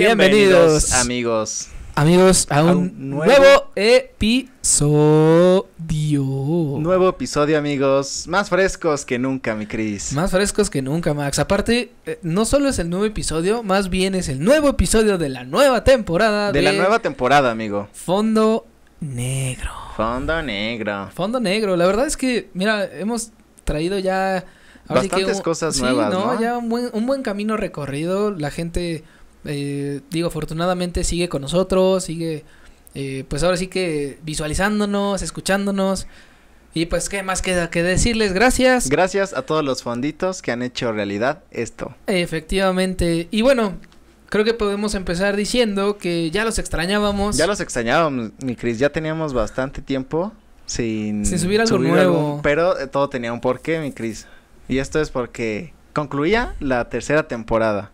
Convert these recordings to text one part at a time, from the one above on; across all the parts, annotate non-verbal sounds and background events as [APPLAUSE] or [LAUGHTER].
Bienvenidos, amigos. Amigos, a un, nuevo, episodio. Nuevo episodio, amigos. Más frescos que nunca, mi Cris. Más frescos que nunca, Max. Aparte, eh, no solo es el nuevo episodio, más bien es el nuevo episodio de la nueva temporada. De, la nueva temporada, amigo. Fondo negro. Fondo negro. Fondo negro. La verdad es que, mira, hemos traído ya... Bastantes cosas nuevas, ¿no? ¿no? Ya un buen camino recorrido. La gente eh, digo, afortunadamente sigue con nosotros, sigue, eh, pues ahora sí que visualizándonos, escuchándonos. Y pues, ¿qué más queda que decirles? Gracias. Gracias a todos los fonditos que han hecho realidad esto. Efectivamente. Y bueno, creo que podemos empezar diciendo que ya los extrañábamos. Ya los extrañábamos, mi Cris. Ya teníamos bastante tiempo sin, subir algo nuevo. pero eh, todo tenía un porqué, mi Cris. Y esto es porque concluía la tercera temporada.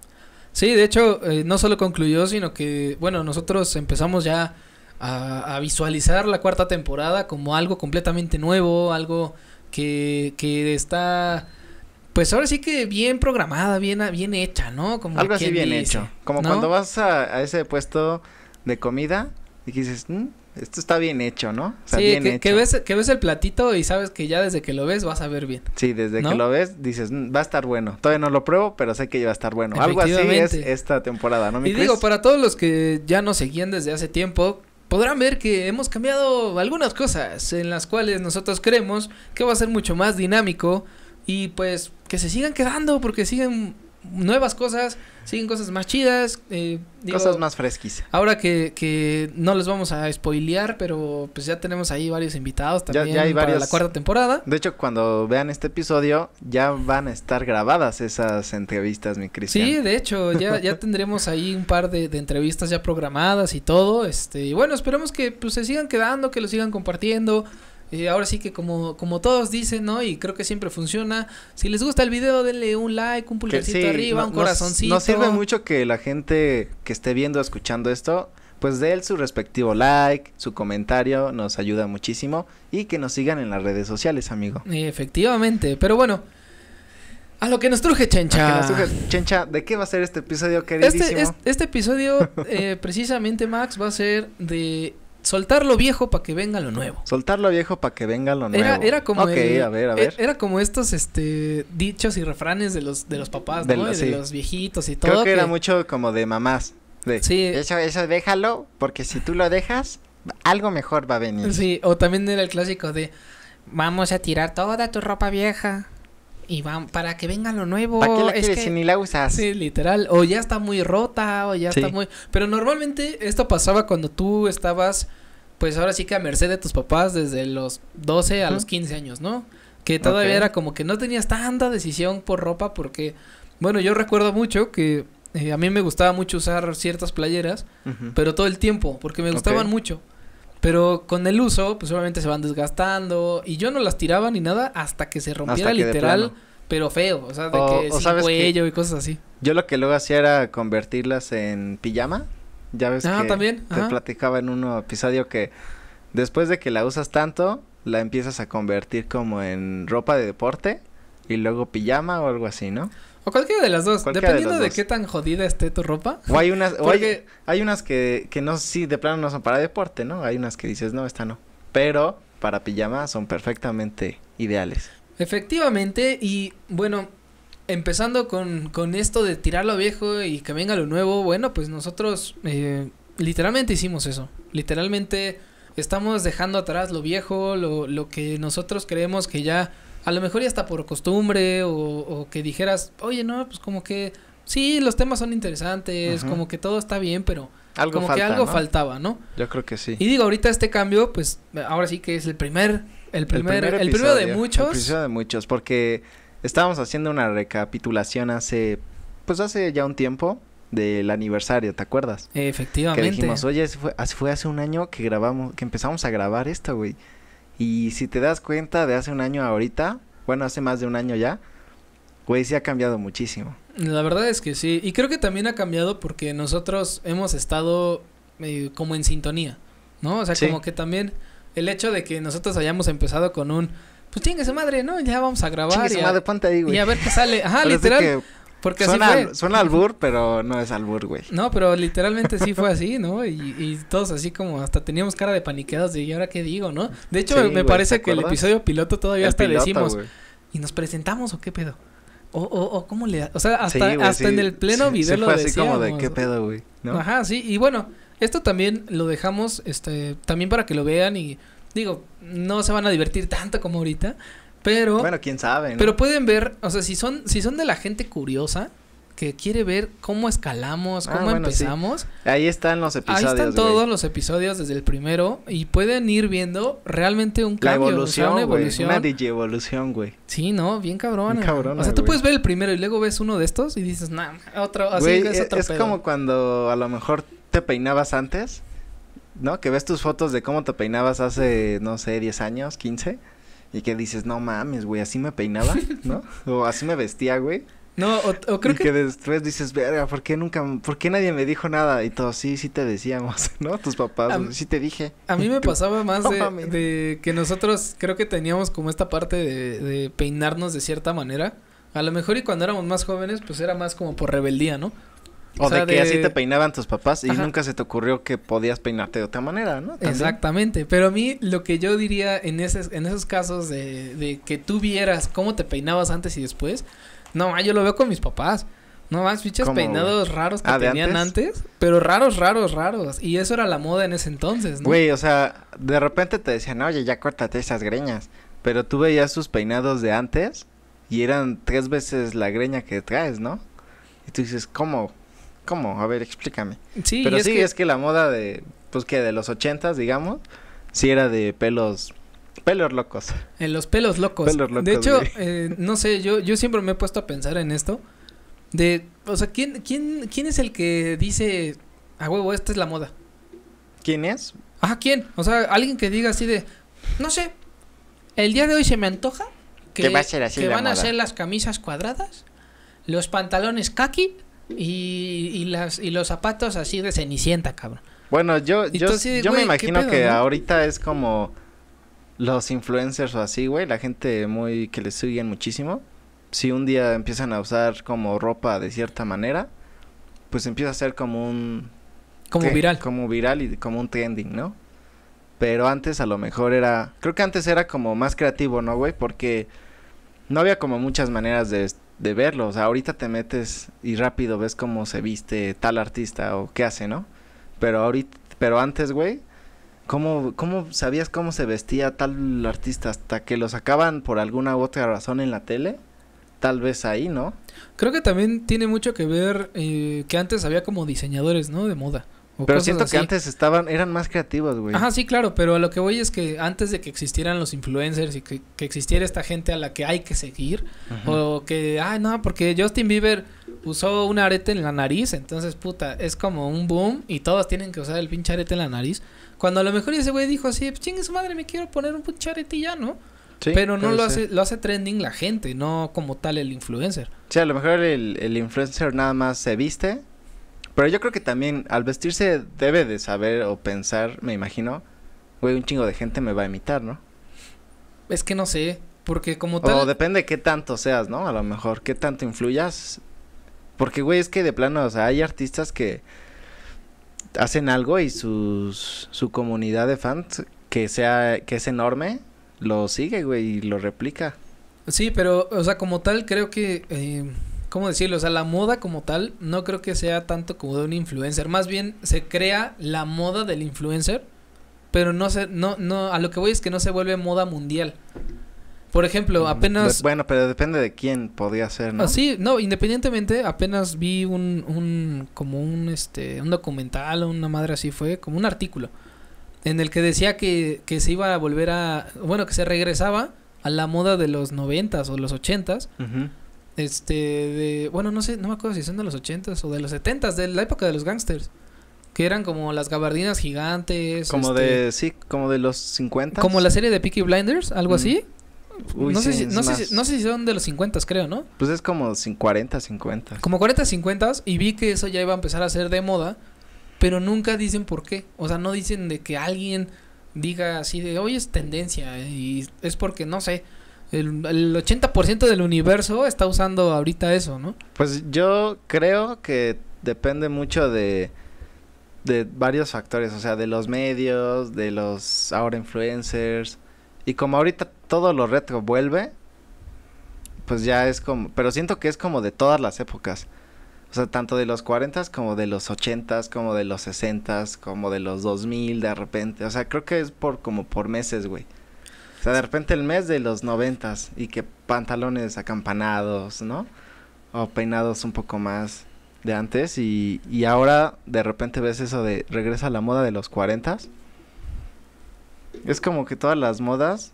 Sí, de hecho, eh, no solo concluyó, sino que, bueno, nosotros empezamos ya a, visualizar la cuarta temporada como algo completamente nuevo, algo que, que está, pues ahora sí que bien programada, bien, bien hecha, ¿no? Como algo así bien hecho. Como cuando vas a, ese puesto de comida y dices, mm, esto está bien hecho, ¿no? Está sí, bien que, hecho. ves, el platito y sabes que ya desde que lo ves vas a ver bien. Sí, desde que lo ves dices, mm, va a estar bueno. Todavía no lo pruebo, pero sé que ya va a estar bueno. Algo así es esta temporada, ¿no? Mi y digo, para todos los que ya nos seguían desde hace tiempo, podrán ver que hemos cambiado algunas cosas en las cuales nosotros creemos que va a ser mucho más dinámico y pues que se sigan quedando porque siguen nuevas cosas, siguen cosas más chidas. Eh, cosas más fresquis. Ahora que, que no les vamos a spoilear, pero pues ya tenemos ahí varios invitados también ya, hay para la cuarta temporada. De hecho, cuando vean este episodio, ya van a estar grabadas esas entrevistas, mi Cristian. Sí, de hecho, ya, ya [LAUGHS] tendremos ahí un par de, de entrevistas ya programadas y todo. Este, y bueno, esperemos que pues, se sigan quedando, que lo sigan compartiendo. Y eh, ahora sí que como, como todos dicen, ¿no? Y creo que siempre funciona. Si les gusta el video, denle un like, un pulgarcito arriba, un corazoncito. Nos, sirve mucho que la gente que esté viendo, escuchando esto, pues dé su respectivo like, su comentario, nos ayuda muchísimo. Y que nos sigan en las redes sociales, amigo. Efectivamente, pero bueno. A lo que nos truje, Chencha. chencha, ¿de qué va a ser este episodio, este queridísimo? Este, este episodio, eh, precisamente, Max, va a ser de soltar lo viejo para que venga lo nuevo. Soltar lo viejo para que venga lo nuevo. Era, como ver, a e, ver. Era como estos este dichos y refranes de los de los papás, de los viejitos y todo. Creo que, era mucho como de mamás. De, sí. Eso, eso déjalo, porque si tú lo dejas, algo mejor va a venir. Sí, o también era el clásico de vamos a tirar toda tu ropa vieja y van para que venga lo nuevo. ¿Para qué la es ni la usas? Sí, literal. O ya está muy rota, o ya está muy. Pero normalmente esto pasaba cuando tú estabas, pues ahora sí que a merced de tus papás desde los 12 a los 15 años, ¿no? Que todavía era como que no tenías tanta decisión por ropa porque, bueno, yo recuerdo mucho que eh, a mí me gustaba mucho usar ciertas playeras, pero todo el tiempo, porque me gustaban mucho. Pero con el uso, pues obviamente se van desgastando. Y yo no las tiraba ni nada hasta que se rompiera literal, pero feo. O sea, de que sí, cuello y cosas así. Yo lo que luego hacía era convertirlas en pijama. Ya ves ah, que te platicaba en un episodio que después de que la usas tanto, la empiezas a convertir como en ropa de deporte y luego pijama o algo así, ¿no? O cualquiera de las dos, dependiendo de, qué tan jodida esté tu ropa. O hay unas, o hay, hay, unas que, que no, sí, de plano no son para deporte, ¿no? Hay unas que dices, no, esta no. Pero para pijama son perfectamente ideales. Efectivamente, y bueno, empezando con, con esto de tirar lo viejo y que venga lo nuevo, bueno, pues nosotros eh, literalmente hicimos eso. Literalmente estamos dejando atrás lo viejo, lo, lo que nosotros creemos que ya a lo mejor ya está por costumbre o, que dijeras, oye, no, pues como que sí, los temas son interesantes, como que todo está bien, pero como que algo faltaba, ¿no? Yo creo que sí. Y digo, ahorita este cambio, pues ahora sí que es el primer, el primer, el, primero de muchos. El primero de muchos, porque estábamos haciendo una recapitulación hace, pues hace ya un tiempo del aniversario, ¿te acuerdas? Efectivamente. Que dijimos, oye, fue, fue hace un año que grabamos, que empezamos a grabar esto, güey. Y si te das cuenta de hace un año ahorita, bueno, hace más de un año ya, güey, sí ha cambiado muchísimo. La verdad es que sí. Y creo que también ha cambiado porque nosotros hemos estado eh, como en sintonía, ¿no? O sea, como que también el hecho de que nosotros hayamos empezado con un pues chingue su madre, ¿no? Ya vamos a grabar. Y a ver qué sale. Ajá, literal. Porque suena, albur, pero no es albur, güey. No, pero literalmente sí fue así, ¿no? Y, todos así como hasta teníamos cara de paniqueados de ¿y ahora qué digo, no? De hecho, me, parece que el episodio piloto todavía el hasta decimos ¿y nos presentamos o qué pedo? O, o, cómo le... O sea, hasta, hasta en el pleno video lo fue así como de qué pedo, güey. Ajá, sí. Y bueno, esto también lo dejamos este también para que lo vean y digo, no se van a divertir tanto como ahorita, pero. Bueno, quién sabe. Pero pueden ver, o sea, si son, si son de la gente curiosa, que quiere ver cómo escalamos, ah, cómo empezamos. Ahí están los episodios. Ahí están todos los episodios desde el primero y pueden ir viendo realmente un cambio, la evolución, una evolución. Güey. Una güey. Sí, no, bien cabrón. cabrón. O sea, tú puedes ver el primero y luego ves uno de estos y dices, nah, otro, así es e-, otro Es como cuando a lo mejor te peinabas antes, ¿no? Que ves tus fotos de cómo te peinabas hace, no sé, 10 años, 15 y que dices, no mames, güey, así me peinaba, ¿no? [LAUGHS] o así me vestía, güey. No, o, creo y que... después dices, verga, ¿por qué nunca, por qué nadie me dijo nada? Y todo, sí, sí te decíamos, [LAUGHS] ¿no? Tus papás, sí te dije. A mí me [LAUGHS] pasaba más de, que nosotros creo que teníamos como esta parte de, de peinarnos de cierta manera. A lo mejor y cuando éramos más jóvenes, pues era más como por rebeldía, ¿no? O, de que así te peinaban tus papás y nunca se te ocurrió que podías peinarte de otra manera, ¿no? Exactamente, pero a mí lo que yo diría en, esos, en esos casos de, que tú vieras cómo te peinabas antes y después, no, yo lo veo con mis papás. No más fichas peinados raros que ah, tenían antes? antes? pero raros, raros, raros. Y eso era la moda en ese entonces, ¿no? Güey, o sea, de repente te decían, oye, ya córtate esas greñas. Pero tú veías sus peinados de antes y eran tres veces la greña que traes, ¿no? Y tú dices, ¿cómo? ¿Cómo? A ver, explícame. Sí, pero sí, es que la moda de, pues que de los ochentas, digamos, sí era de pelos Pelos locos. En los pelos locos. de hecho, eh, no sé, yo, yo siempre me he puesto a pensar en esto. De, o sea, ¿quién, quién, quién es el que dice, a huevo, esta es la moda? ¿Quién es? Ah, ¿quién? O sea, alguien que diga así de, no sé, el día de hoy se me antoja que, van a ser las camisas cuadradas, los pantalones kaki y, y, las, y los zapatos así de cenicienta, cabrón. Bueno, yo, yo, yo me imagino que ahorita es como los influencers o así, güey, la gente muy que les siguen muchísimo. Si un día empiezan a usar como ropa de cierta manera, pues empieza a ser como un... Como viral. Como viral y como un trending, ¿no? Pero antes a lo mejor era... Creo que antes era como más creativo, ¿no, güey? Porque no había como muchas maneras de de verlo. O sea, ahorita te metes y rápido ves cómo se viste tal artista o qué hace, ¿no? Pero ahorita, pero antes, güey, ¿cómo, sabías cómo se vestía tal artista hasta que lo sacaban por alguna u otra razón en la tele? Tal vez ahí, ¿no? Creo que también tiene mucho que ver eh, que antes había como diseñadores, ¿no? De moda. Pero siento que antes estaban, eran más creativos, güey. Ajá, sí, claro, pero lo que voy es que antes de que existieran los influencers y que, existiera esta gente a la que hay que seguir, o que, ay, no, porque Justin Bieber usó un arete en la nariz, entonces, puta, es como un boom y todos tienen que usar el pinche arete en la nariz. Cuando a lo mejor ese güey dijo así, pues chingue su madre, me quiero poner un pinche arete y ya, ¿no? Sí, pero no lo hace, lo hace trending la gente, no como tal el influencer. Sí, a lo mejor el, el influencer nada más se viste pero yo creo que también al vestirse debe de saber o pensar, me imagino, güey, un chingo de gente me va a imitar, ¿no? Es que no sé, porque como tal... O depende qué tanto seas, ¿no? A lo mejor, qué tanto influyas. Porque, güey, es que de plano, o sea, hay artistas que hacen algo y su comunidad de fans, que sea, que es enorme, lo sigue, güey, y lo replica. Sí, pero, o sea, como tal, creo que... Eh, ¿cómo decirlo? O sea, la moda como tal no creo que sea tanto como de un influencer. Más bien se crea la moda del influencer, pero no se, no, no, a lo que voy es que no se vuelve moda mundial. Por ejemplo, mm, apenas... Bueno, pero depende de quién podía ser, ¿no? Ah, sí, no, independientemente, apenas vi un, un, como un, este, un documental o una madre así fue, como un artículo, en el que decía que, que se iba a volver a, bueno, que se regresaba a la moda de los noventas o los ochentas, Ajá. Este, de, bueno, no sé, no me acuerdo si son de los 80s o de los 70s, de la época de los gangsters. Que eran como las gabardinas gigantes. Como este, de, sí, como de los 50. Como la serie de Peaky Blinders, algo mm. así. no, sé si, no, sé no, sé si, son de los 50, creo, ¿no? Pues es como 40, 50. Como 40, 50 y vi que eso ya iba a empezar a ser de moda, pero nunca dicen por qué. O sea, no dicen de que alguien diga así de hoy es tendencia y es porque no sé el, el 80% del universo está usando ahorita eso, ¿no? Pues yo creo que depende mucho de, varios factores, o sea, de los medios, de los ahora influencers. Y como ahorita todo lo retro vuelve, pues ya es como, pero siento que es como de todas las épocas. O sea, tanto de los 40 como de los 80 s como de los 60 como de los 2000 de repente. O sea, creo que es por como por meses, güey sea, de repente el mes de los noventas y que pantalones acampanados, ¿no? O peinados un poco más de antes y, ahora de repente ves eso de regresa a la moda de los cuarentas. Es como que todas las modas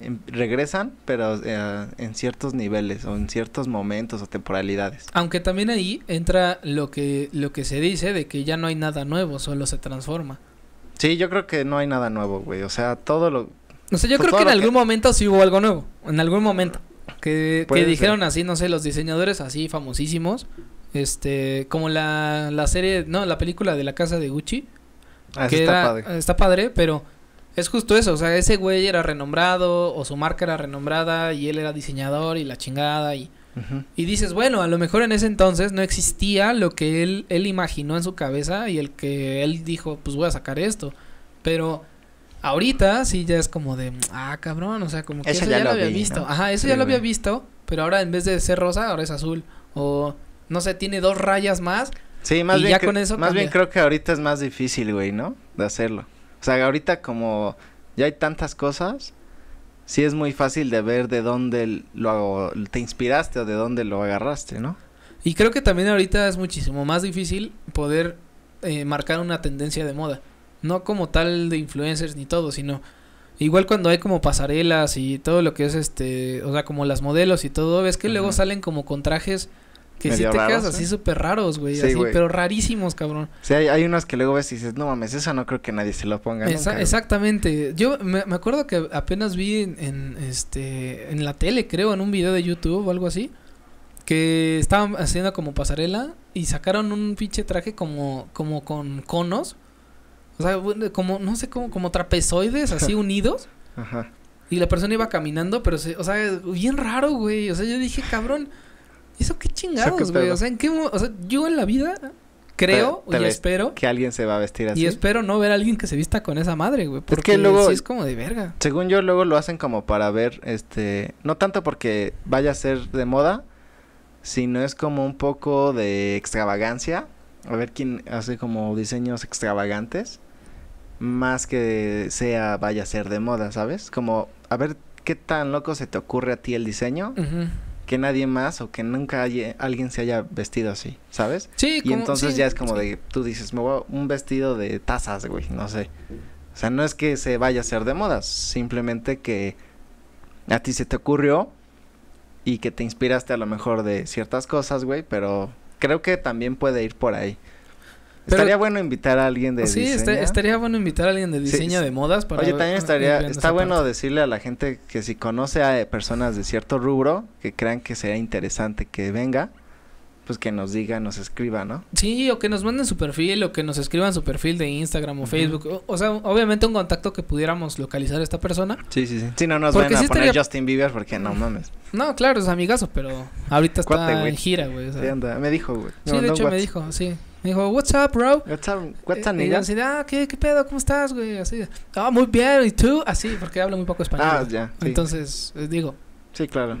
em, regresan, pero eh, en ciertos niveles o en ciertos momentos o temporalidades. Aunque también ahí entra lo que, lo que se dice de que ya no hay nada nuevo, solo se transforma. Sí, yo creo que no hay nada nuevo, güey. O sea, todo lo, no sé, yo pues creo que en algún momento sí hubo algo nuevo. En algún momento. Que, que dijeron así, no sé, los diseñadores así famosísimos. Este, como la, la serie, no, la película de la casa de Gucci. Ah, está padre. Está padre, pero es justo eso. O sea, ese güey era renombrado, o su marca era renombrada, y él era diseñador y la chingada. Y, y dices, bueno, a lo mejor en ese entonces no existía lo que él, él imaginó en su cabeza y el que él dijo, pues voy a sacar esto. Pero Ahorita sí ya es como de, ah, cabrón, o sea, como que eso, ya, lo había visto. Ajá, eso ya lo había visto, pero ahora en vez de ser rosa, ahora es azul. O, no sé, tiene dos rayas más. Sí, más, bien, con eso más bien creo que ahorita es más difícil, güey, ¿no? De hacerlo. O sea, ahorita como ya hay tantas cosas, sí es muy fácil de ver de dónde lo hago, te inspiraste o de dónde lo agarraste, ¿no? Y creo que también ahorita es muchísimo más difícil poder eh, marcar una tendencia de moda no como tal de influencers ni todo, sino igual cuando hay como pasarelas y todo lo que es este, o sea, como las modelos y todo, ves que luego salen como con trajes que sí te quedas ¿eh? así súper raros, güey, sí, pero rarísimos, cabrón. Sí, hay, unas que luego ves y dices, no mames, esa no creo que nadie se lo ponga Exactamente. Yo me, acuerdo que apenas vi en, este, en la tele, creo, en un video de YouTube o algo así, que estaban haciendo como pasarela y sacaron un pinche traje como, como con conos o sea, como, no sé, como, como trapezoides así [LAUGHS] unidos. Ajá. Y la persona iba caminando, pero, o sea, bien raro, güey. O sea, yo dije, cabrón, ¿eso qué chingados, güey? O sea, ¿en qué O sea, yo en la vida creo y espero... Que alguien se va a vestir así. Y espero no ver a alguien que se vista con esa madre, güey. Porque luego... Sí es como de verga. Según yo, luego lo hacen como para ver, este... No tanto porque vaya a ser de moda, sino es como un poco de extravagancia. A ver quién hace como diseños extravagantes más que sea vaya a ser de moda, ¿sabes? Como a ver qué tan loco se te ocurre a ti el diseño. Que nadie más o que nunca alguien se haya vestido así, ¿sabes? Sí, Y entonces ya es como de, tú dices, me voy a un vestido de tazas, güey, no sé. O sea, no es que se vaya a ser de moda, simplemente que a ti se te ocurrió y que te inspiraste a lo mejor de ciertas cosas, güey, pero creo que también puede ir por ahí. Oh, este, estaría bueno invitar a alguien de sí, estaría bueno invitar a alguien de diseño de modas para... Oye, también estaría... Está bueno decirle a la gente que si conoce a personas de cierto rubro que crean que sea interesante que venga, pues que nos diga, nos escriba, ¿no? Sí, o que nos manden su perfil, o que nos escriban su perfil de Instagram o Facebook. O, sea, obviamente un contacto que pudiéramos localizar a esta persona. Sí, sí, sí. Si no nos porque van a poner Justin Bieber porque no mames. No, claro, es amigazo, pero ahorita está en gira, güey. O sea. sí, me dijo, güey. Sí, de hecho me dijo, sí. Me dijo, what's up, bro? What's up, what's eh, Y así, ah, ¿qué, ¿qué pedo? ¿Cómo estás, güey? Así, ah, muy bien, ¿y tú? Así, porque hablo muy poco español. Ah, ya. sí. Entonces, eh, digo. Sí, claro.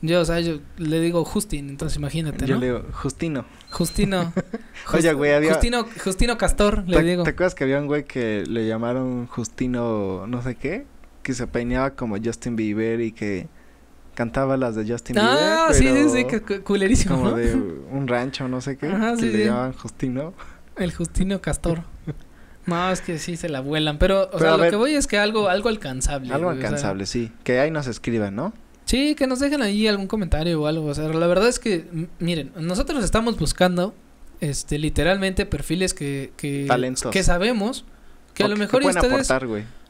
Yo, o sea, yo le digo Justin, entonces imagínate, ¿no? Yo le digo Justino. Justino. [LAUGHS] Oye, güey, había... Justino, Justino Castor, le digo. ¿Te acuerdas que había un güey que le llamaron Justino no sé qué? Que se peinaba como Justin Bieber y que cantaba las de Justin ah, Bieber. Ah, sí, sí, culerísimo. Como de un rancho, no sé qué. Ajá, que le llamaban Justino. El Justino Castor. no, es que sí se la vuelan. Pero, o sea, lo que voy es que algo, algo alcanzable. Algo alcanzable, sí. Que ahí nos escriban, ¿no? Sí, que nos dejen ahí algún comentario o algo. O sea, la verdad es que, miren, nosotros estamos buscando, este, literalmente perfiles que, que, que sabemos que a lo mejor que ustedes,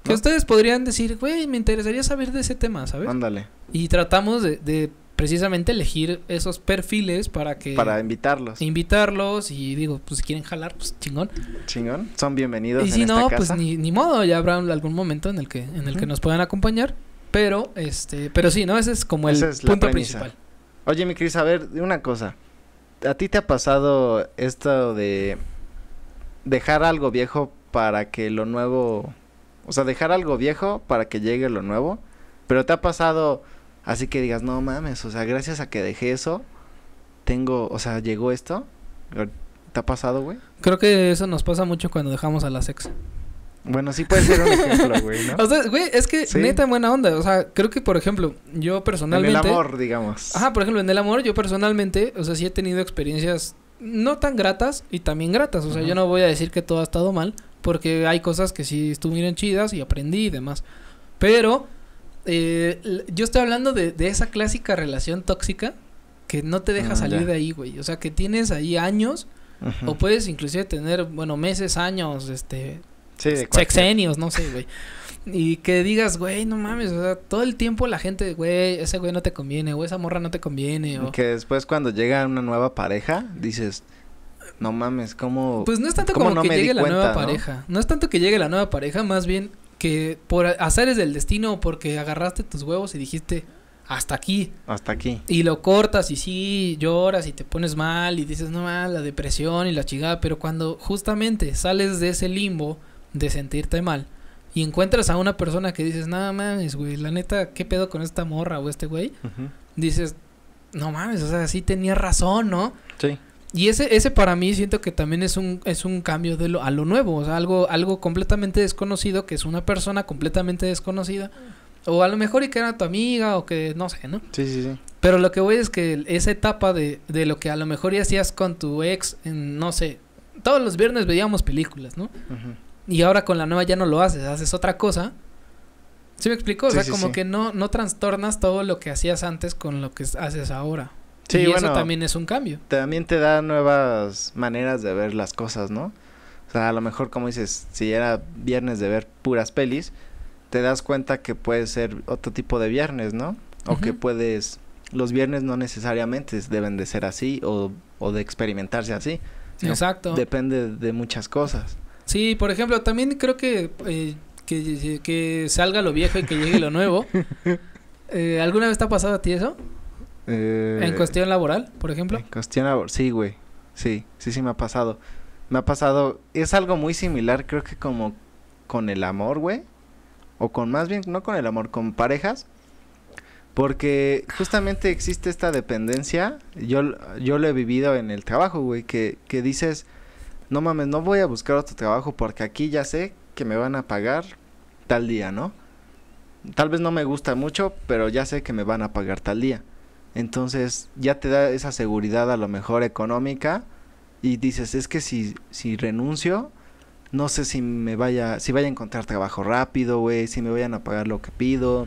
que ustedes podrían decir, güey, me interesaría saber de ese tema, ¿sabes? Ándale. Y tratamos de, precisamente elegir esos perfiles para que... Para invitarlos. Invitarlos y digo, pues si quieren jalar, pues chingón. Chingón, son bienvenidos. Y si no, pues Ni, modo, ya habrá algún momento en el que, en el que nos puedan acompañar. Pero, este, pero sí, ¿no? Ese es como el punto principal. Oye, mi Cris, a ver, una cosa. ¿A ti te ha pasado esto de dejar algo viejo para que lo nuevo o sea, dejar algo viejo para que llegue lo nuevo. Pero te ha pasado así que digas, no mames, o sea, gracias a que dejé eso, tengo, o sea, llegó esto. ¿Te ha pasado, güey? Creo que eso nos pasa mucho cuando dejamos a la sex. Bueno, sí puede ser un ejemplo, güey, ¿no? [LAUGHS] O sea, güey, es que neta neta buena onda. O sea, creo que, por ejemplo, yo personalmente... En el amor, digamos. Ajá, por ejemplo, en el amor yo personalmente, o sea, sí he tenido experiencias no tan gratas y también gratas. O sea, yo no voy a decir que todo ha estado mal, porque hay cosas que sí estuvieron chidas y aprendí y demás. Pero eh, yo estoy hablando de, esa clásica relación tóxica que no te deja ah, salir de ahí, güey. O sea, que tienes ahí años o puedes inclusive tener, bueno, meses, años, este... sexenios, no sé, güey. Y que digas, güey, no mames, o sea, todo el tiempo la gente, güey, ese güey no te conviene, o esa morra no te conviene. O... Que después cuando llega una nueva pareja, dices, no mames, como Pues no es tanto como que llegue la nueva pareja. No es tanto que llegue la nueva pareja, más bien que por azares del destino porque agarraste tus huevos y dijiste hasta aquí. Hasta aquí. Y lo cortas y sí, lloras y te pones mal y dices, no mames la depresión y la chingada, pero cuando justamente sales de ese limbo de sentirte mal y encuentras a una persona que dices, no mames, güey, la neta, ¿qué pedo con esta morra o este güey? Dices, no mames, o sea, sí tenía razón, ¿no? Sí. Y ese, ese para mí siento que también es un, es un cambio de lo, a lo nuevo, o sea, algo, algo completamente desconocido, que es una persona completamente desconocida, o a lo mejor y que era tu amiga, o que no sé, ¿no? Sí, sí, sí. Pero lo que voy es que esa etapa de, de lo que a lo mejor ya hacías con tu ex, no sé, todos los viernes veíamos películas, ¿no? Y ahora con la nueva ya no lo haces, haces otra cosa. ¿Sí me explico? O sea, como que no, no trastornas todo lo que hacías antes con lo que haces ahora. Sí, y bueno, eso también es un cambio. También te da nuevas maneras de ver las cosas, ¿no? O sea, a lo mejor, como dices, si era viernes de ver puras pelis, te das cuenta que puede ser otro tipo de viernes, ¿no? O que puedes. Los viernes no necesariamente deben de ser así o, de experimentarse así. Exacto. Depende de muchas cosas. Sí, por ejemplo, también creo que, eh, que, salga lo viejo y que llegue lo nuevo. [LAUGHS] Eh, ¿Alguna vez te ha pasado a ti eso? Eh, ¿En cuestión laboral, por ejemplo? En cuestión laboral, sí, güey. Sí, sí, sí me ha pasado. Me ha pasado, es algo muy similar, creo que como con el amor, güey. O con más bien, no con el amor, con parejas. Porque justamente existe esta dependencia. Yo, yo lo he vivido en el trabajo, güey. Que, que dices, no mames, no voy a buscar otro trabajo porque aquí ya sé que me van a pagar tal día, ¿no? Tal vez no me gusta mucho, pero ya sé que me van a pagar tal día. Entonces ya te da esa seguridad a lo mejor económica y dices, es que si, si renuncio, no sé si me vaya, si vaya a encontrar trabajo rápido, güey, si me vayan a pagar lo que pido,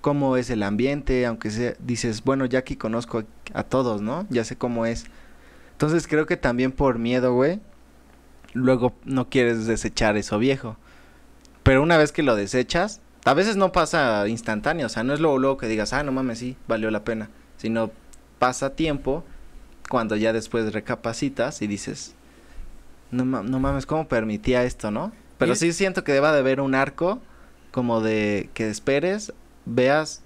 cómo es el ambiente, aunque sea, dices, bueno, ya aquí conozco a, todos, ¿no? Ya sé cómo es. Entonces creo que también por miedo, güey, luego no quieres desechar eso viejo. Pero una vez que lo desechas, a veces no pasa instantáneo, o sea, no es luego, luego que digas, ah, no mames, sí, valió la pena sino pasa tiempo cuando ya después recapacitas y dices, no, mames, ¿cómo permitía esto, no? Pero sí siento que deba de haber un arco como de que esperes, veas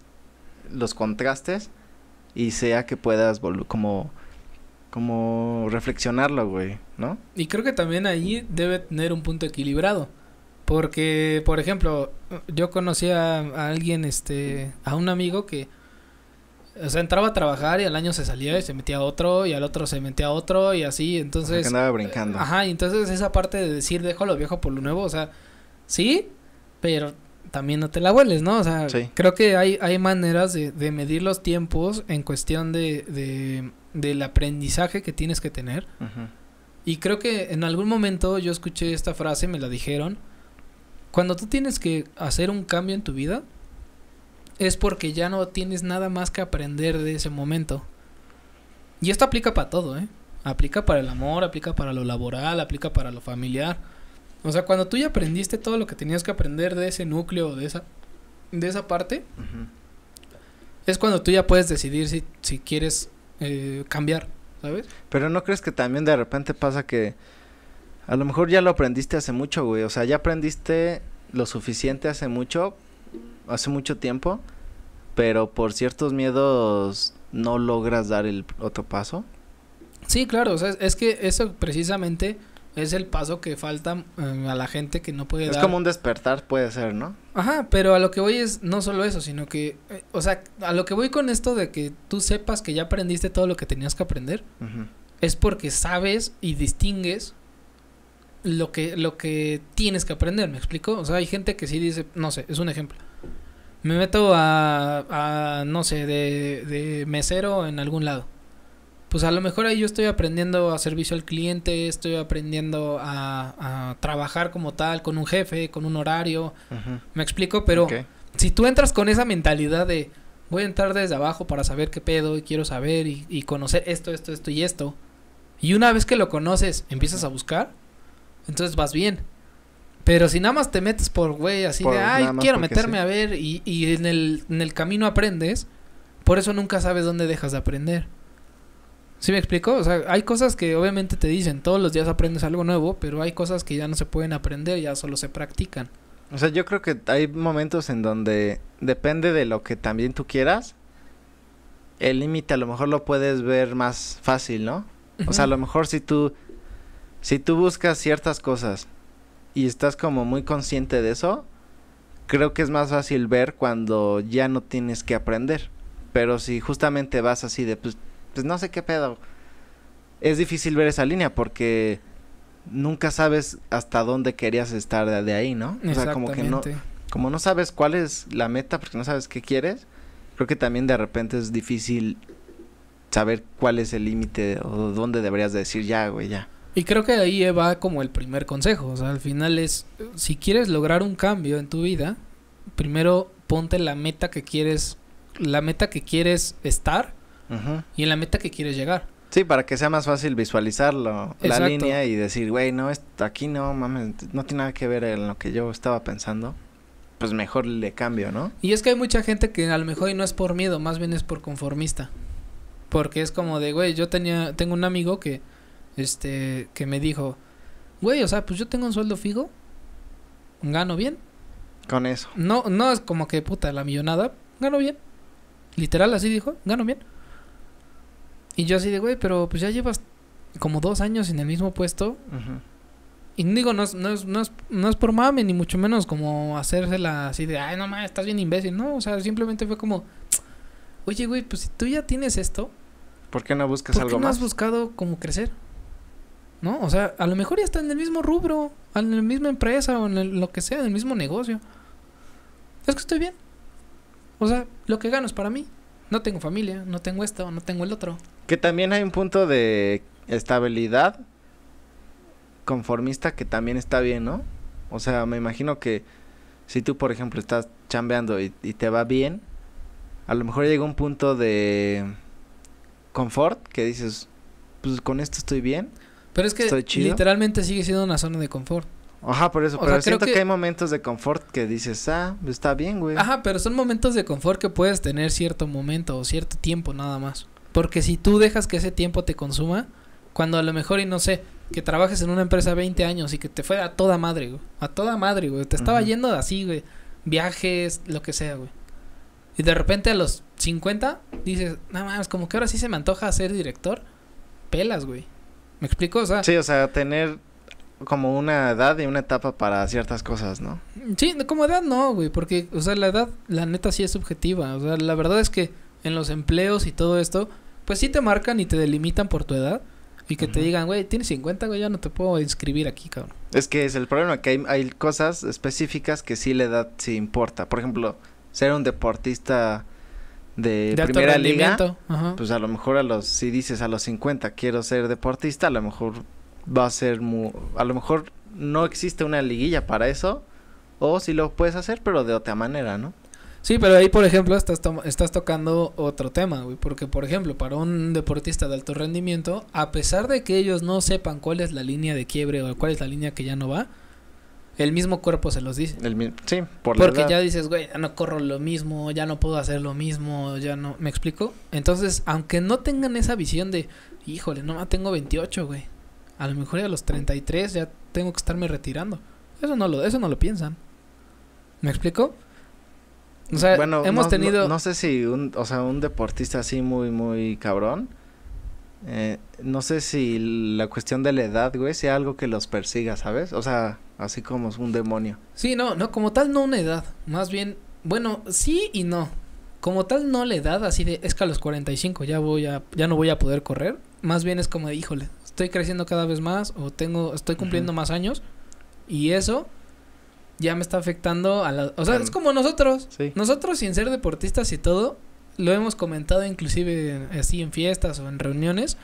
los contrastes y sea que puedas como como reflexionarlo, güey, ¿no? Y creo que también allí debe tener un punto equilibrado, porque por ejemplo, yo conocí a, a alguien este a un amigo que o sea, entraba a trabajar y al año se salía y se metía a otro y al otro se metía a otro y así, entonces... andaba brincando. Ajá, y entonces esa parte de decir, dejo lo viejo por lo nuevo, o sea, sí, pero también no te la hueles, ¿no? O sea, creo que hay, hay maneras de, de medir los tiempos en cuestión de, de, del aprendizaje que tienes que tener. Y creo que en algún momento yo escuché esta frase, me la dijeron, cuando tú tienes que hacer un cambio en tu vida, es porque ya no tienes nada más que aprender de ese momento. Y esto aplica para todo, ¿eh? Aplica para el amor, aplica para lo laboral, aplica para lo familiar. O sea, cuando tú ya aprendiste todo lo que tenías que aprender de ese núcleo, de esa, de esa parte, es cuando tú ya puedes decidir si, si quieres eh, cambiar, ¿sabes? Pero no crees que también de repente pasa que a lo mejor ya lo aprendiste hace mucho, güey. O sea, ya aprendiste lo suficiente hace mucho hace mucho tiempo, pero por ciertos miedos no logras dar el otro paso. Sí, claro, o sea, es que eso precisamente es el paso que falta mm, a la gente que no puede dar. Es como un despertar, puede ser, ¿no? Ajá, pero a lo que voy es no solo eso, sino que, eh, o sea, a lo que voy con esto de que tú sepas que ya aprendiste todo lo que tenías que aprender, es porque sabes y distingues lo que, lo que tienes que aprender, ¿me explico? O sea, hay gente que sí dice, no sé, es un ejemplo me meto a, no sé, de, mesero en algún lado. Pues a lo mejor ahí yo estoy aprendiendo a servicio al cliente, estoy aprendiendo a, trabajar como tal, con un jefe, con un horario. Me explico, pero si tú entras con esa mentalidad de voy a entrar desde abajo para saber qué pedo y quiero saber y, y conocer esto, esto, esto y esto, y una vez que lo conoces, empiezas a buscar, entonces vas bien. Pero si nada más te metes por, güey, así de, ay, quiero meterme a ver y, y en, el, camino aprendes, por eso nunca sabes dónde dejas de aprender. ¿Sí me explico? O sea, hay cosas que obviamente te dicen, todos los días aprendes algo nuevo, pero hay cosas que ya no se pueden aprender, ya solo se practican. O sea, yo creo que hay momentos en donde depende de lo que también tú quieras, el límite a lo mejor lo puedes ver más fácil, ¿no? O sea, a lo mejor si tú, si tú buscas ciertas cosas y estás como muy consciente de eso, creo que es más fácil ver cuando ya no tienes que aprender. Pero si justamente vas así de, pues, pues no sé qué pedo, es difícil ver esa línea porque nunca sabes hasta dónde querías estar de, ahí, ¿no? O sea, como que no, como no sabes cuál es la meta porque no sabes qué quieres, creo que también de repente es difícil saber cuál es el límite o dónde deberías decir ya, güey, ya. Y creo que ahí va como el primer consejo. O sea, al final es, si quieres lograr un cambio en tu vida, primero ponte la meta que quieres, la meta que quieres estar y en la meta que quieres llegar. Sí, para que sea más fácil visualizarlo, la línea y decir, güey, no, aquí no, mames, no tiene nada que ver en lo que yo estaba pensando. Pues mejor le cambio, ¿no? Y es que hay mucha gente que a lo mejor y no es por miedo, más bien es por conformista. Porque es como de, güey, yo tenía, tengo un amigo que este, que me dijo, güey, o sea, pues yo tengo un sueldo fijo, gano bien. Con eso. No, no es como que puta la millonada, gano bien. Literal así dijo, gano bien. Y yo así de, güey, pero pues ya llevas como dos años en el mismo puesto. Y digo, no es, no, es, no, es, por mame, ni mucho menos como hacérsela así de, ay, no mames, estás bien imbécil. No, o sea, simplemente fue como, oye, güey, pues si tú ya tienes esto. ¿Por qué no buscas algo más? no has buscado como crecer? ¿no? O sea, a lo mejor ya está en el mismo rubro, en la misma empresa o en lo que sea, en el mismo negocio. Es que estoy bien. O sea, lo que gano es para mí. No tengo familia, no tengo esto, no tengo el otro. Que también hay un punto de estabilidad conformista que también está bien, ¿no? O sea, me imagino que si tú, por ejemplo, estás chambeando y te va bien, a lo mejor llega un punto de confort que dices, pues con esto estoy bien pero es que literalmente sigue siendo una zona de confort. Ajá, por eso, pero siento que... hay momentos de confort que dices, ah, está bien, güey. Ajá, pero son momentos de confort que puedes tener cierto momento o cierto tiempo nada más. Porque si tú dejas que ese tiempo te consuma, cuando a lo mejor, y no sé, que trabajes en una empresa 20 años y que te fue a toda madre, güey. A toda madre, güey. Te estaba yendo así, güey. Viajes, lo que sea, güey. Y de repente a los 50 dices, nada más, como que ahora sí se me antoja ser director. Pelas, güey. ¿Me explico? O sea, sí, o sea, tener como una edad y una etapa para ciertas cosas, ¿no? Sí, como edad no, güey, porque, o sea, la edad, la neta sí es subjetiva, o sea, la verdad es que en los empleos y todo esto, pues sí te marcan y te delimitan por tu edad y que te digan, güey, tienes 50, güey, ya no te puedo inscribir aquí, cabrón. Es que es el problema, que hay, hay cosas específicas que sí la edad sí importa, por ejemplo, ser un deportista de, primera liga, pues a lo mejor a los, si dices a los 50 quiero ser deportista, a lo mejor va a ser a lo mejor no existe una liguilla para eso, o si lo puedes hacer, pero de otra manera, ¿no? Sí, pero ahí, por ejemplo, estás, estás tocando otro tema, güey, porque, por ejemplo, para un deportista de alto rendimiento, a pesar de que ellos no sepan cuál es la línea de quiebre o cuál es la línea que ya no va, el mismo cuerpo se los dice. sí, por la Porque ya dices, güey, ya no corro lo mismo, ya no puedo hacer lo mismo, ya no. ¿Me explico? Entonces, aunque no tengan esa visión de, híjole, no tengo 28, güey. A lo mejor ya a los 33 ya tengo que estarme retirando. Eso no lo, eso no lo piensan. ¿Me explico? O sea, hemos tenido. No, no, sé si un, o sea, un deportista así muy, muy cabrón. Eh, no sé si la cuestión de la edad, güey, sea algo que los persiga, ¿sabes? O sea, así como es un demonio. Sí, no, no, como tal no una edad, más bien, bueno, sí y no. Como tal no la edad, así de, es que a los 45 ya voy a, ya no voy a poder correr, más bien es como de, híjole, estoy creciendo cada vez más o tengo, estoy cumpliendo más años y eso ya me está afectando a la, o sea, es como nosotros. Nosotros sin ser deportistas y todo, lo hemos comentado inclusive así en fiestas o en reuniones,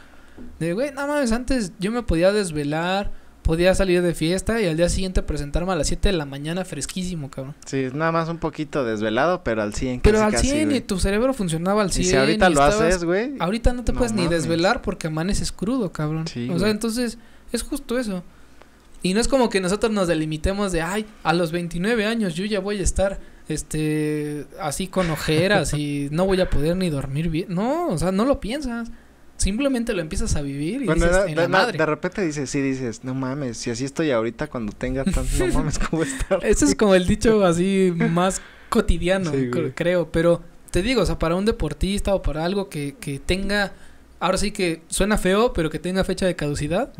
de, güey, nada más antes yo me podía desvelar podía salir de fiesta y al día siguiente presentarme a las 7 de la mañana fresquísimo, cabrón. Sí, nada más un poquito desvelado, pero al 100. Pero al 100 y tu cerebro funcionaba al 100. si ahorita lo haces, güey. Ahorita no te puedes ni desvelar porque amaneces crudo, cabrón. Sí, o sea, entonces es justo eso. Y no es como que nosotros nos delimitemos de, ay, a los 29 años yo ya voy a estar este así con ojeras y no voy a poder ni dormir bien. No, o sea, no lo piensas simplemente lo empiezas a vivir y dices, madre. De repente dices, sí, dices, no mames, si así estoy ahorita cuando tenga tanto, no [LAUGHS] mames, ¿cómo estar? Ese es como el dicho así [LAUGHS] más cotidiano, creo, pero te digo, o sea, para un deportista o para algo que, que tenga, ahora sí que suena feo, pero que tenga fecha de caducidad,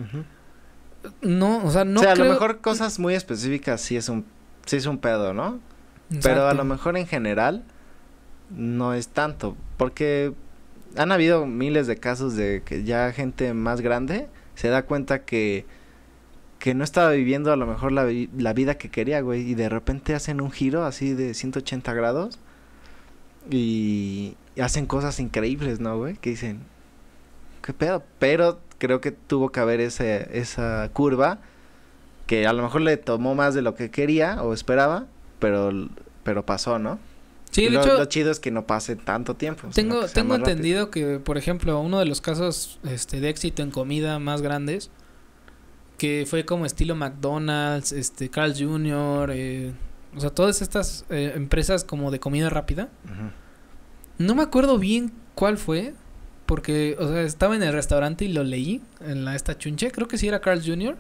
no, o sea, no O sea, a lo mejor cosas muy específicas sí es un, sí es un pedo, ¿no? Pero a lo mejor en general no es tanto, porque han habido miles de casos de que ya gente más grande se da cuenta que, no estaba viviendo a lo mejor la, la vida que quería, güey. Y de repente hacen un giro así de 180 grados y hacen cosas increíbles, ¿no, güey? Que dicen, ¿qué pedo? Pero creo que tuvo que haber ese, esa curva que a lo mejor le tomó más de lo que quería o esperaba, pero, pero pasó, ¿no? Sí, lo, chido es que no pase tanto tiempo. Tengo, tengo entendido que, por ejemplo, uno de los casos este, de éxito en comida más grandes, que fue como estilo McDonald's, este, Carl Jr., eh, o sea, todas estas eh, empresas como de comida rápida. No me acuerdo bien cuál fue, porque, o sea, estaba en el restaurante y lo leí en la, esta chunche, creo que sí era Carl Jr.,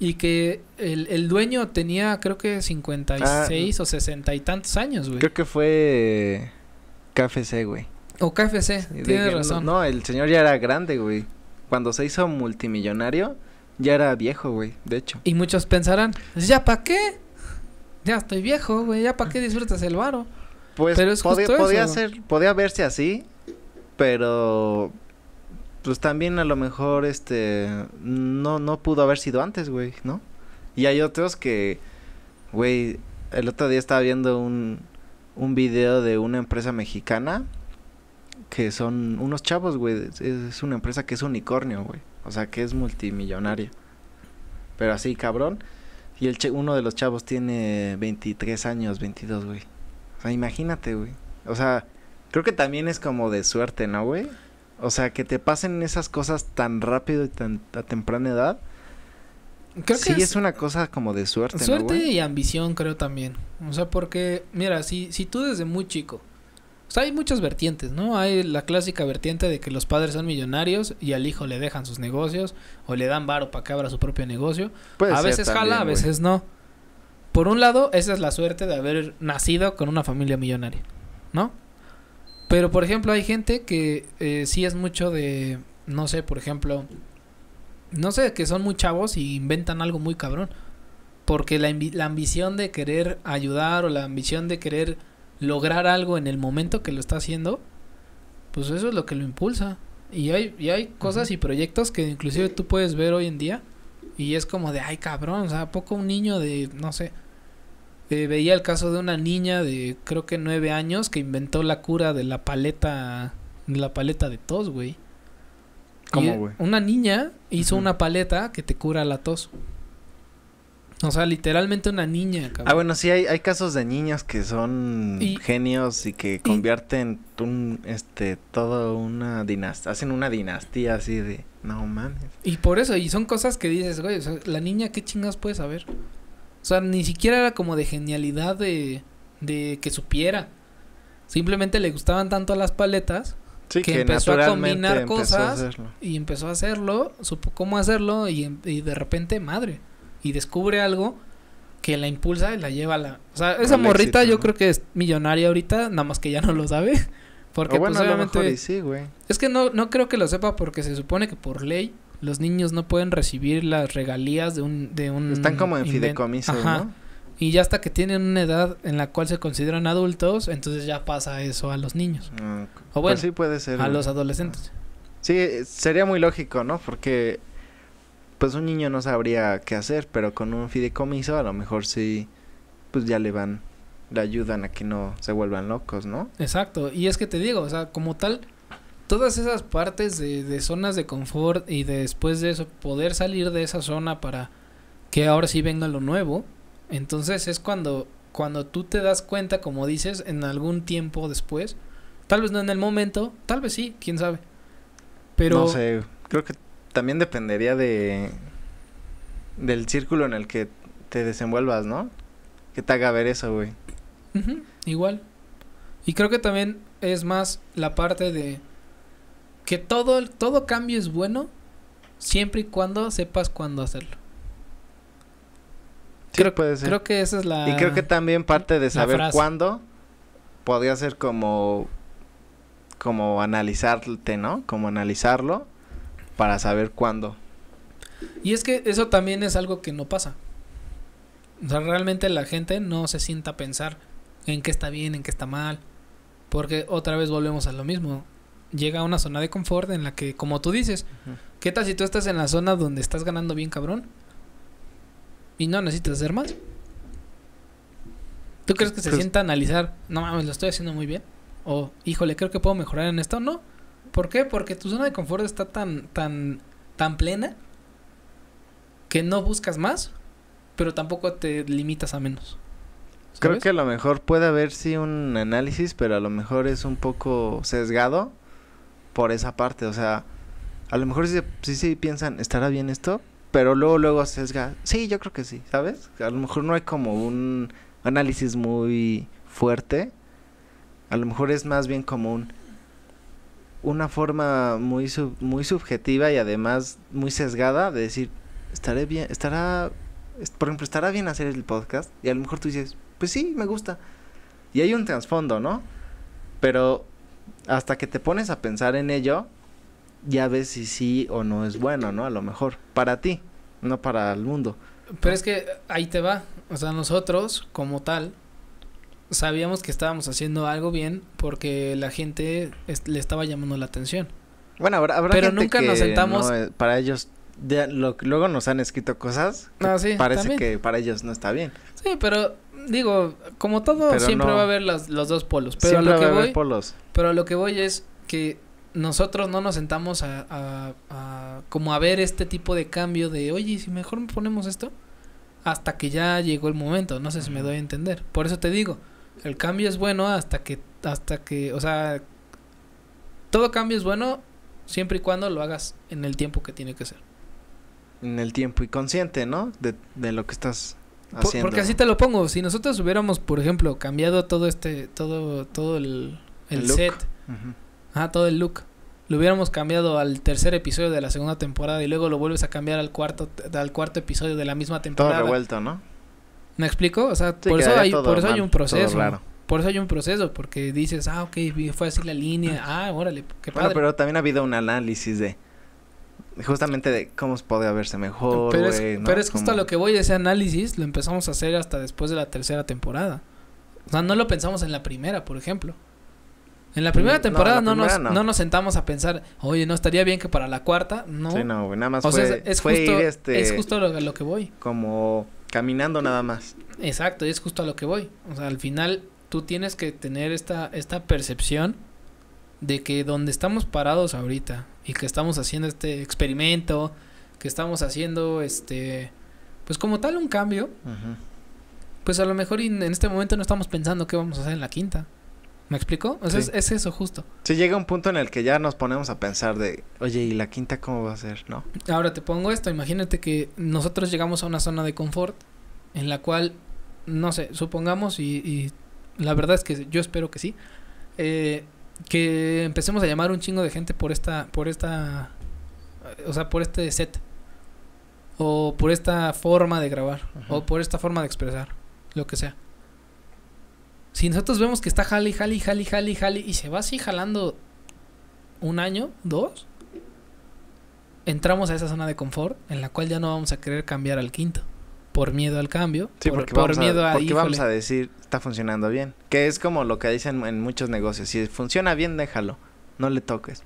y que el, el dueño tenía, creo que 56 seis ah, o 60 y tantos años, güey. Creo que fue KFC, güey. O KFC, sí, tienes razón. No, el señor ya era grande, güey. Cuando se hizo multimillonario, ya era viejo, güey, de hecho. Y muchos pensarán, pues, ¿ya para qué? Ya estoy viejo, güey, ¿ya para qué disfrutas el baro. Pues pero es podía, ser, podía verse así, pero pues también a lo mejor este no no pudo haber sido antes, güey, ¿no? Y hay otros que güey, el otro día estaba viendo un un video de una empresa mexicana que son unos chavos, güey, es, una empresa que es unicornio, güey. O sea, que es multimillonaria. Pero así, cabrón. Y el uno de los chavos tiene 23 años, 22, güey. O sea, imagínate, güey. O sea, creo que también es como de suerte, ¿no, güey? O sea, que te pasen esas cosas tan rápido y tan a temprana edad. Creo sí que es, es, una cosa como de suerte. Suerte y ambición creo también. O sea, porque, mira, si, si tú desde muy chico, o sea, hay muchas vertientes, ¿no? Hay la clásica vertiente de que los padres son millonarios y al hijo le dejan sus negocios o le dan varo para que abra su propio negocio. a veces jala, a veces no. Por un lado, esa es la suerte de haber nacido con una familia millonaria, ¿no? Pero, por ejemplo, hay gente que eh, sí es mucho de, no sé, por ejemplo, no sé, que son muy chavos y inventan algo muy cabrón. Porque la, la ambición de querer ayudar o la ambición de querer lograr algo en el momento que lo está haciendo, pues eso es lo que lo impulsa. Y hay, hay cosas y proyectos que inclusive tú puedes ver hoy en día y es como de, ay cabrón, o sea, ¿a poco un niño de, no sé, eh, veía el caso de una niña de creo que nueve años que inventó la cura de la paleta, de la paleta de tos, güey. ¿Cómo, güey? Una niña hizo una paleta que te cura la tos. O sea, literalmente una niña, Ah, bueno, sí, hay, casos de niñas que son genios y que convierten este, todo este, una dinastía, hacen una dinastía así de, no mames. Y por eso, y son cosas que dices, güey, la niña, ¿qué chingas puede saber? O sea, ni siquiera era como de genialidad de, de que supiera. Simplemente le gustaban tanto las paletas sí, que, empezó a combinar cosas y empezó a hacerlo, supo cómo hacerlo em, y, de repente, madre, y descubre algo que la impulsa y la lleva a la... O sea, esa morrita yo creo que es millonaria ahorita, nada más que ya no lo sabe. Porque es que no, no creo que lo sepa porque se supone que por ley los niños no pueden recibir las regalías de un... De un Están como en fideicomiso, ¿no? Y ya hasta que tienen una edad en la cual se consideran adultos, entonces ya pasa eso a los niños. Ah, o bueno, pues a los adolescentes. Sí, sería muy lógico, ¿no? Porque pues un niño no sabría qué hacer, pero con un fideicomiso a lo mejor sí, pues ya le van, le ayudan a que no se vuelvan locos, ¿no? Exacto, y es que te digo, o sea, como tal, todas esas partes de, zonas de confort y después de eso poder salir de esa zona para que ahora sí venga lo nuevo, entonces es cuando, cuando tú te das cuenta, como dices, en algún tiempo después, tal vez no en el momento, tal vez sí, quién sabe. Pero... No sé, creo que también dependería de... del círculo en el que te desenvuelvas, ¿no? Que te haga ver eso, güey. igual. Y creo que también es más la parte de que todo, todo cambio es bueno siempre y cuando sepas cuándo hacerlo. Creo creo, puede ser. creo que esa es la. Y creo que también parte de saber cuándo podría ser como. como analizarte, ¿no? Como analizarlo para saber cuándo. Y es que eso también es algo que no pasa. realmente la gente no se sienta a pensar en qué está bien, en qué está mal. Porque otra vez volvemos a lo mismo llega a una zona de confort en la que, como tú dices, ¿qué tal si tú estás en la zona donde estás ganando bien cabrón? Y no necesitas hacer más. ¿Tú crees que se pues sienta a analizar, no mames, lo estoy haciendo muy bien? O, híjole, creo que puedo mejorar en esto. No. ¿Por qué? Porque tu zona de confort está tan, tan, tan plena que no buscas más, pero tampoco te limitas a menos. Creo que a lo mejor puede haber sí un análisis, pero a lo mejor es un poco sesgado por esa parte, o sea, a lo mejor sí, sí, piensan, ¿estará bien esto? Pero luego, luego sesga, sí, yo creo que sí, ¿sabes? A lo mejor no hay como un análisis muy fuerte, a lo mejor es más bien como un, una forma muy, muy subjetiva y además muy sesgada de decir, estaré bien, estará, por ejemplo, estará bien hacer el podcast y a lo mejor tú dices, pues sí, me gusta. Y hay un trasfondo, ¿no? Pero hasta que te pones a pensar en ello, ya ves si sí o no es bueno, ¿no? A lo mejor. Para ti, no para el mundo. Pero es que ahí te va. O sea, nosotros, como tal, sabíamos que estábamos haciendo algo bien porque la gente le estaba llamando la atención. Bueno, habrá, que. Pero nunca nos sentamos. Eh, para ellos. luego nos han escrito cosas ah, que parece que para ellos no está bien. Sí, pero digo, como todo, siempre va a haber los dos polos. Pero lo que va voy, a haber polos. Pero lo que voy es que nosotros no nos sentamos a, como a ver este tipo de cambio de, oye, si mejor ponemos esto, hasta que ya llegó el momento, no sé si me doy a entender. Por eso te digo, el cambio es bueno hasta que, hasta que, o sea, todo cambio es bueno siempre y cuando lo hagas en el tiempo que tiene que ser. En el tiempo y consciente, ¿no? De, de lo que estás porque así te lo pongo, si nosotros hubiéramos, por ejemplo, cambiado todo este, todo, todo el, set, todo el look, lo hubiéramos cambiado al tercer episodio de la segunda temporada y luego lo vuelves a cambiar al cuarto, al cuarto episodio de la misma temporada. Todo revuelto, ¿no? ¿Me explico? O sea, por, eso hay, hay un proceso. Por eso hay un proceso, porque dices, ah, ok, fue así la línea, ah, órale, qué padre. Bueno, pero también ha habido un análisis de justamente de cómo puede verse mejor. Pero es, justo a lo que voy, ese análisis lo empezamos a hacer hasta después de la tercera temporada. O sea, no lo pensamos en la primera, por ejemplo. En la primera mm, temporada no, nos, sentamos a pensar, oye, no estaría bien que para la cuarta, no. no, nada más fue, es justo, este... Es justo a lo, que voy. Como caminando nada más. Exacto, es justo a lo que voy. O sea, al final tú tienes que tener esta, esta percepción de que donde estamos parados ahorita y que estamos haciendo este experimento, que estamos haciendo este, pues como tal un cambio, pues a lo mejor en este momento no estamos pensando qué vamos a hacer en la quinta. ¿Me explico? es, eso justo. se llega un punto en el que ya nos ponemos a pensar de, oye, ¿y la quinta cómo va a ser? ¿No? Ahora te pongo esto, imagínate que nosotros llegamos a una zona de confort en la cual, no sé, supongamos y, y la verdad es que yo espero que sí, eh, que empecemos a llamar un chingo de gente por esta, por esta, o sea, por este set, o por esta forma de grabar, o por esta forma de expresar, lo que sea. Si nosotros vemos que está jali, jali, jali, jali, y se va así jalando un año, dos, entramos a esa zona de confort en la cual ya no vamos a querer cambiar al quinto por miedo al cambio. porque, miedo a, vamos a decir, está funcionando bien. Que es como lo que dicen en muchos negocios. Si funciona bien, déjalo. No le toques.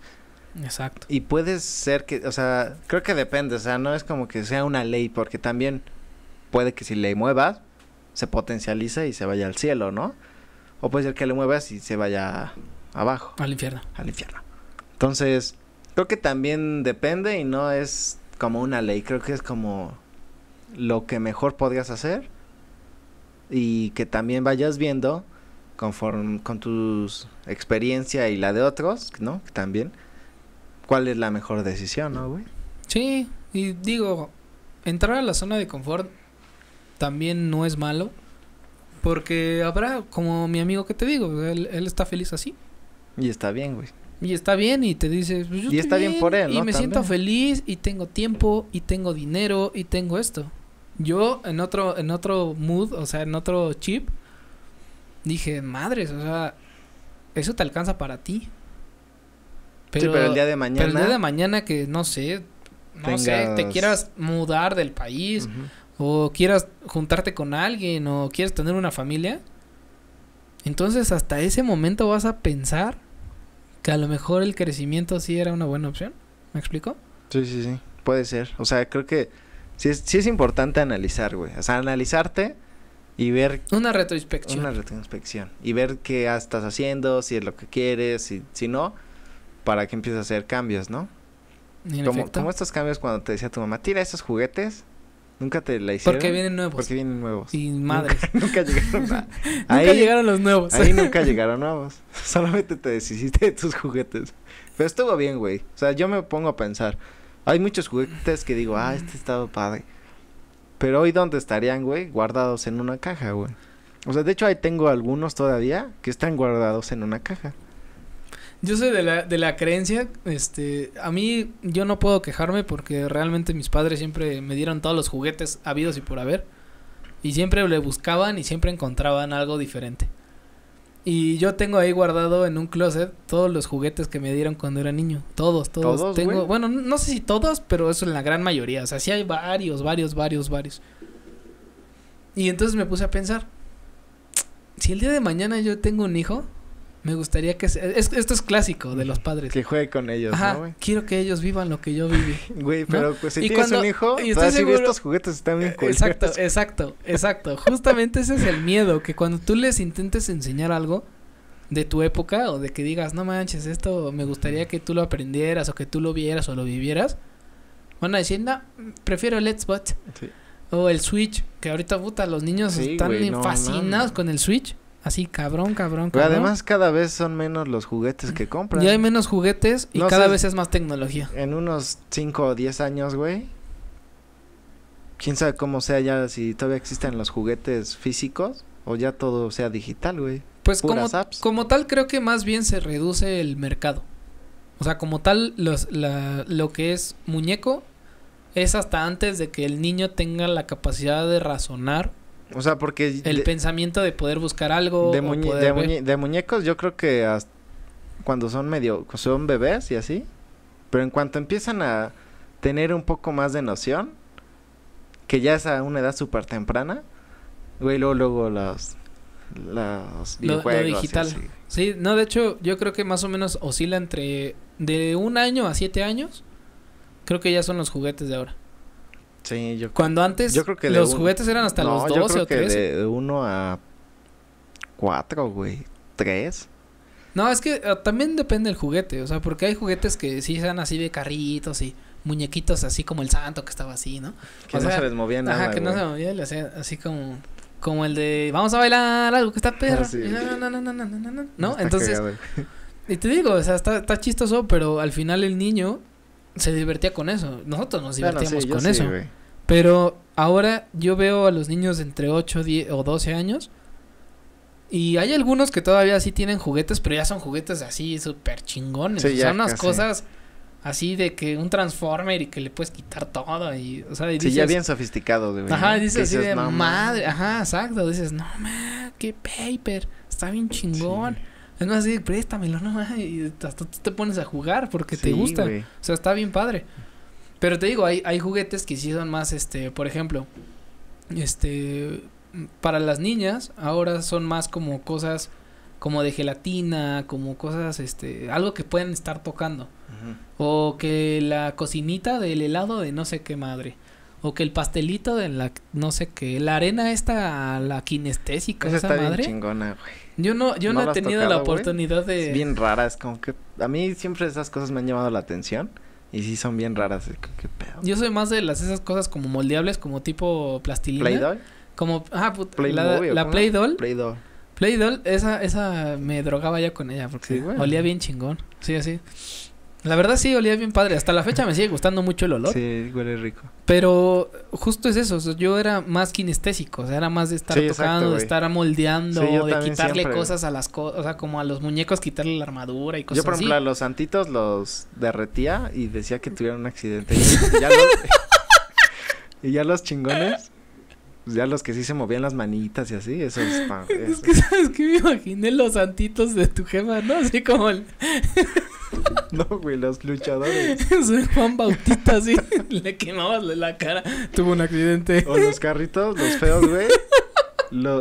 Exacto. Y puede ser que, o sea, creo que depende. O sea, no es como que sea una ley, porque también puede que si le muevas, se potencializa y se vaya al cielo, ¿no? O puede ser que le muevas y se vaya abajo. Al infierno. Al infierno. Entonces, creo que también depende y no es como una ley, creo que es como lo que mejor podrías hacer y que también vayas viendo conforme con tu experiencia y la de otros, ¿no? También cuál es la mejor decisión, ¿no, güey? Sí, y digo, entrar a la zona de confort también no es malo, porque habrá, como mi amigo que te digo, él, está feliz así. Y está bien, güey. Y está bien y te dice, pues y está bien, por él. Y me siento feliz y tengo tiempo y tengo dinero y tengo esto. Yo en otro, en otro mood, o sea, en otro chip, dije, madres, o sea, eso te alcanza para ti. Pero, sí, pero el día de mañana. Pero el día de mañana que, no sé, no sé, te quieras mudar del país, o quieras juntarte con alguien, o quieres tener una familia. Entonces, hasta ese momento vas a pensar que a lo mejor el crecimiento sí era una buena opción. ¿Me explico? Sí, sí, sí. Puede ser. O sea, creo que sí es, importante analizar, güey. O sea, analizarte y ver... Una retroinspección. Una retroinspección. Y ver qué estás haciendo, si es lo que quieres, y si no, para que empieces a hacer cambios, ¿no? Como, como, estos cambios cuando te decía tu mamá, tira esos juguetes. Nunca te la hicieron. Porque vienen nuevos. Porque vienen nuevos. Y madres. [LAUGHS] Nunca, llegaron. [LAUGHS] ahí, nunca llegaron los nuevos. Ahí [LAUGHS] nunca llegaron nuevos. Solamente te deshiciste de tus juguetes. Pero estuvo bien, güey. O sea, yo me pongo a pensar. Hay muchos juguetes que digo, ah, este estado padre. Pero hoy, ¿dónde estarían, güey? Guardados en una caja, güey. O sea, de hecho, ahí tengo algunos todavía que están guardados en una caja. Yo soy de la, de la creencia, este, a mí yo no puedo quejarme porque realmente mis padres siempre me dieron todos los juguetes habidos y por haber. Y siempre le buscaban y siempre encontraban algo diferente. Y yo tengo ahí guardado en un closet todos los juguetes que me dieron cuando era niño. Todos, todos. tengo, bueno, no sé si todos, pero eso en la gran mayoría. O sea, sí hay varios, varios, varios, varios. Y entonces me puse a pensar, si el día de mañana yo tengo un hijo, me gustaría que... esto es clásico de los padres. Que juegue con ellos, Quiero que ellos vivan lo que yo viví. [LAUGHS] Güey, pero pues, si tienes un hijo, y estoy seguro... estos juguetes están bien eh, Exacto, exacto, exacto. Justamente ese es el miedo, que cuando tú les intentes enseñar algo de tu época o de que digas, no manches, esto me gustaría que tú lo aprendieras o que tú lo vieras o lo vivieras, van a decir, no, prefiero el Xbox. Sí. O el Switch, que ahorita, puta, los niños están fascinados con el Switch. Así, cabrón, cabrón, cabrón. Pero además, cada vez son menos los juguetes que compran. Ya hay menos juguetes y cada vez es más tecnología. En unos 5 o 10 años, güey. Quién sabe cómo sea ya, si todavía existen los juguetes físicos o ya todo sea digital, güey. Pues como, como tal, creo que más bien se reduce el mercado. O sea, como tal, lo que es muñeco es hasta antes de que el niño tenga la capacidad de razonar porque... El pensamiento de poder buscar algo. De, muñecos yo creo que cuando son medio... Son bebés y así. Pero en cuanto empiezan a tener un poco más de noción, que ya es a una edad súper temprana, güey, luego, luego los... Los lo, digital. Sí, no, de hecho, yo creo que más o menos oscila entre de un año a siete años. Creo que ya son los juguetes de ahora. Sí, yo Cuando antes los juguetes eran hasta los 12 yo creo Que de 1 a 4, güey. 3. No, es que eh, también depende del juguete, o sea, porque hay juguetes que sí sean así de carritos y muñequitos así como el santo que estaba así, ¿no? Que no se les movía nada. Ajá, que no se movía, le así como como el de vamos a bailar algo que está perro. Ah, no, no, no, no, no, no, no. ¿No? Entonces y te digo, o sea, está, está chistoso, pero al final el niño se divertía con eso. Nosotros nos divertíamos con eso. pero ahora yo veo a los niños entre 8 10, o 12 años. Y hay algunos que todavía sí tienen juguetes, pero ya son juguetes así súper chingones. son unas cosas así de que un transformer y que le puedes quitar todo y, o sea, Sí, ya bien sofisticado, güey. Ajá, dices, así de madre, ajá, exacto, dices, no, man, qué paper, está bien chingón. Es más así, préstamelo, ¿no? [LAUGHS] Y hasta tú te pones a jugar porque te gusta. O sea, está bien padre. Pero te digo, hay, hay juguetes que sí son más, este, por ejemplo, este, para las niñas ahora son más como cosas como de gelatina, como cosas, este, algo que pueden estar tocando. O que la cocinita del helado de no sé qué madre o que el pastelito de la no sé qué, la arena esta la kinestésica esa, está Bien chingona, güey. Yo no yo no, he tenido la oportunidad de Es bien rara, es como que a mí siempre esas cosas me han llamado la atención. Y sí son bien raras, qué pedo. Yo soy más de las esas cosas como moldeables, como tipo plastilina. doll. Como ah, puta, Play la, Play la Playdoll. esa esa me drogaba ya con ella porque olía bien chingón. Sí, así. La verdad sí, olía bien padre. Hasta la fecha me sigue gustando mucho el olor. Sí, huele rico. Pero justo es eso. Yo era más kinestésico. O sea, era más de estar tocando, de estar moldeando, de quitarle cosas a las cosas. O sea, como a los muñecos quitarle la armadura y cosas así. Yo, por ejemplo, a los santitos los derretía y decía que tuvieron un accidente. [LAUGHS] Y ya, los, chingones pues, ya los que sí se movían las manitas y así, eso es [LAUGHS] que sabes me imaginé los santitos de tu gema, ¿no? Así como el... [LAUGHS] No, güey, los luchadores. [LAUGHS] Soy Juan Bautista, así. [LAUGHS] Le quemabas la cara. Tuvo un accidente. O los carritos, los feos, güey.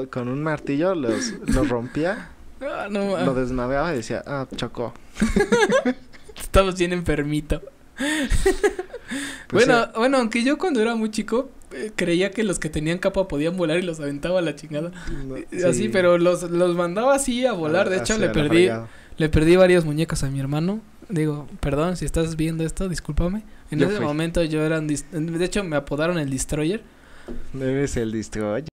con un martillo los, rompía. Ah, lo desnaveaba y decía, ah, chocó. estamos bien enfermito. Pues bueno, bueno, aunque yo cuando era muy chico eh, creía que los que tenían capa podían volar y los aventaba a la chingada. así, pero los, mandaba así a volar. de hecho, le perdí. Le perdí varias muñecas a mi hermano. Digo, perdón si estás viendo esto, discúlpame. En ese momento yo eran De hecho, me apodaron el Destroyer. Debes el Destroyer.